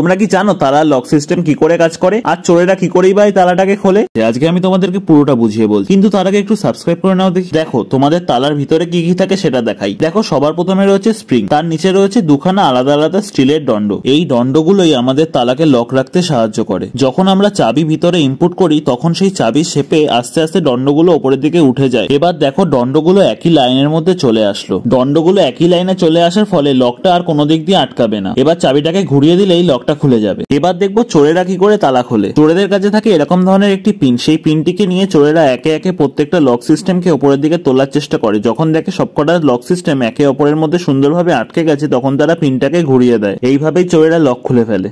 তোমরা কি জানো তালা লক সিস্টেম কি করে কাজ করে আর চোরেরা কি করেই বা এই তালাটাকে খোলে আজকে আমি তোমাদেরকে পুরোটা বুঝিয়ে বলছি কিন্তু তার আগে একটু সাবস্ক্রাইব করে নাও দেখি দেখো তোমাদের তালার ভিতরে কি কি থাকে সেটা দেখাই দেখো সবার প্রথমে রয়েছে স্প্রিং তার নিচে রয়েছে দুখানা আলাদা আলাদা স্টিলের দণ্ড এই দণ্ডগুলোই আমাদের তালাকে লক রাখতে সাহায্য করে যখন আমরা চাবি ভিতরে ইনপুট করি তখন সেই চাবি শেপে আস্তে আস্তে দণ্ডগুলো ওপরের দিকে উঠে যায় এবার দেখো দণ্ডগুলো একই লাইনের মধ্যে চলে আসলো দণ্ডগুলো একই লাইনে চলে আসার ফলে লকটা আর কোনো দিক দিয়ে আটকাবে না এবার চাবিটাকে ঘুরিয়ে দিলেই লক লকটা খুলে যাবে এবার দেখবো চোরেরা কি করে তালা খোলে চোরেদের কাছে থাকে এরকম ধরনের একটি পিন সেই পিনটিকে নিয়ে চোরেরা একে একে প্রত্যেকটা লক সিস্টেমকে ওপরের দিকে তোলার চেষ্টা করে যখন দেখে সবকটা লক সিস্টেম একে অপরের মধ্যে সুন্দরভাবে আটকে গেছে তখন তারা পিনটাকে ঘুরিয়ে দেয় এইভাবেই চোরেরা লক খুলে ফেলে